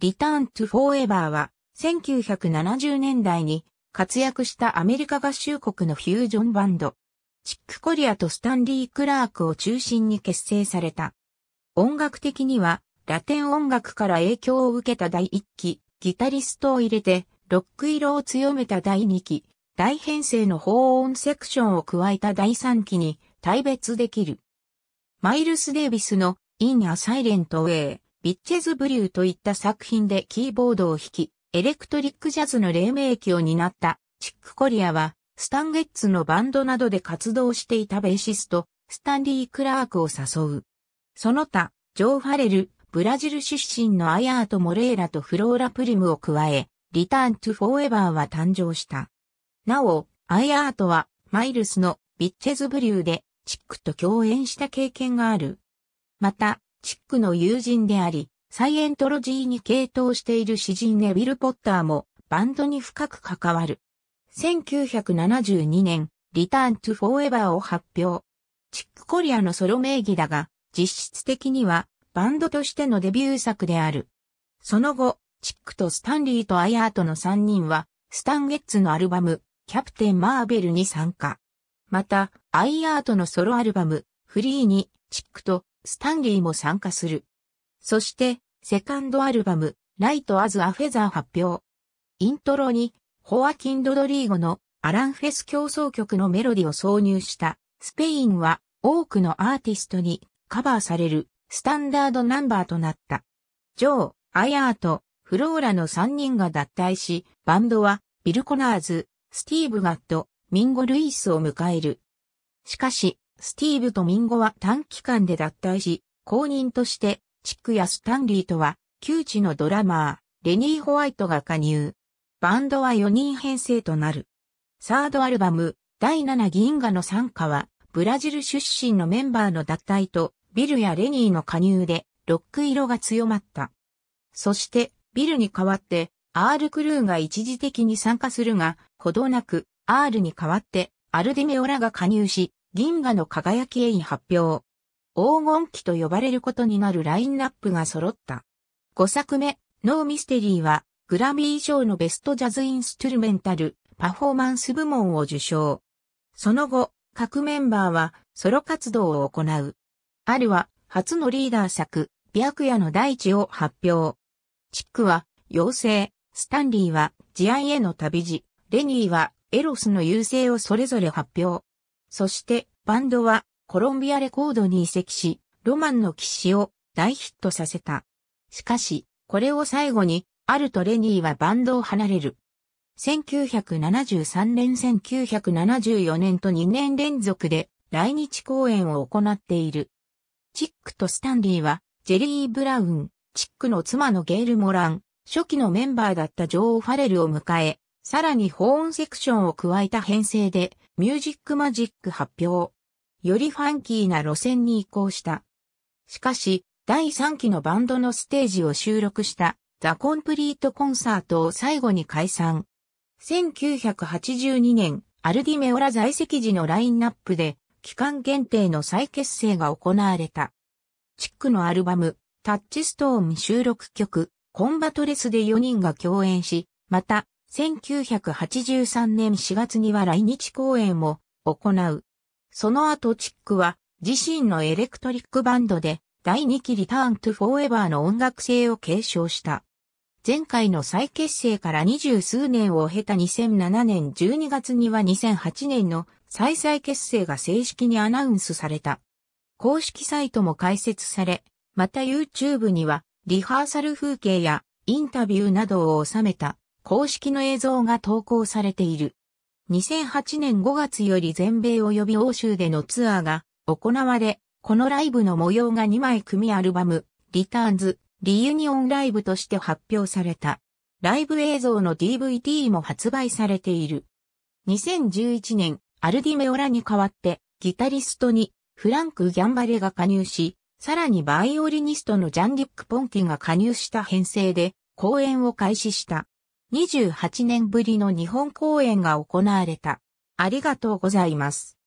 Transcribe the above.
リターン・トゥ・フォーエバーは、1970年代に活躍したアメリカ合衆国のフュージョンバンド。チック・コリアとスタンリー・クラークを中心に結成された。音楽的には、ラテン音楽から影響を受けた第1期、ギタリストを入れて、ロック色を強めた第2期、大編成の法音セクションを加えた第3期に、大別できる。マイルス・デイビスのイン・ア・サイレント・ウェイ。ビッチェズ・ブリューといった作品でキーボードを弾き、エレクトリックジャズの黎明期を担ったチック・コリアは、スタンゲッツのバンドなどで活動していたベーシスト、スタンリー・クラークを誘う。その他、ジョー・ファレル、ブラジル出身のアヤート・モレーラとフローラ・プリムを加え、リターン・トゥ・フォーエバーは誕生した。なお、アヤートは、マイルスのビッチェズ・ブリューで、チックと共演した経験がある。また、チックの友人であり、サイエントロジーに傾倒している詩人ネビル・ポッターもバンドに深く関わる。1972年、リターン・トゥ・フォーエバーを発表。チック・コリアのソロ名義だが、実質的にはバンドとしてのデビュー作である。その後、チックとスタンリーとアイアートの3人は、スタンゲッツのアルバム、キャプテン・マーベルに参加。また、アイアートのソロアルバム、フリーに、チックとスタンリーも参加する。そして、セカンドアルバム、ライト・アズ・ア・フェザー発表。イントロに、ホアキン・ドドリーゴのアラン・フェス競争曲のメロディを挿入したスペインは多くのアーティストにカバーされるスタンダードナンバーとなった。ジョー、アヤーとフローラの3人が脱退し、バンドはビル・コナーズ、スティーブ・ガット、ミンゴ・ルイスを迎える。しかし、スティーブとミンゴは短期間で脱退し、後任としてチックやスタンリーとは、旧知のドラマー、レニー・ホワイトが加入。バンドは4人編成となる。サードアルバム、第7銀河の参加は、ブラジル出身のメンバーの脱退と、ビルやレニーの加入で、ロック色が強まった。そして、ビルに代わって、R クルーが一時的に参加するが、ほどなく、R に代わって、アルディメオラが加入し、銀河の輝きへイ発表。黄金期と呼ばれることになるラインナップが揃った。5作目、ノーミステリーは、グラミー賞のベストジャズインストゥルメンタル、パフォーマンス部門を受賞。その後、各メンバーはソロ活動を行う。あるは初のリーダー作、白夜の大地を発表。チックは妖精、スタンリーは慈愛への旅路、レニーはエロスの優勢をそれぞれ発表。そしてバンドはコロンビアレコードに移籍し、ロマンの騎士を大ヒットさせた。しかし、これを最後に、アルとレニーはバンドを離れる。1973年1974年と2年連続で来日公演を行っている。チックとスタンリーは、ジェリー・ブラウン、チックの妻のゲール・モラン、初期のメンバーだったジョー・ファレルを迎え、さらに保温セクションを加えた編成で、ミュージックマジック発表。よりファンキーな路線に移行した。しかし、第3期のバンドのステージを収録したザ・コンプリート・コンサートを最後に解散。1982年、アルディメオラ在籍時のラインナップで、期間限定の再結成が行われた。チックのアルバム、タッチストーン収録曲、コンバトレスで4人が共演し、また、1983年4月には来日公演を行う。その後チックは自身のエレクトリックバンドで第2期リターントゥフォーエバーの音楽性を継承した。前回の再結成から二十数年を経た2007年12月には2008年の再再結成が正式にアナウンスされた。公式サイトも開設され、また YouTube にはリハーサル風景やインタビューなどを収めた公式の映像が投稿されている。2008年5月より全米及び欧州でのツアーが行われ、このライブの模様が2枚組アルバム、リターンズ、リユニオンライブとして発表された。ライブ映像の DVD も発売されている。2011年、アルディメオラに代わって、ギタリストにフランク・ギャンバレが加入し、さらにバイオリニストのジャンリック・ポンティが加入した編成で、公演を開始した。28年ぶりの日本公演が行われた。ありがとうございます。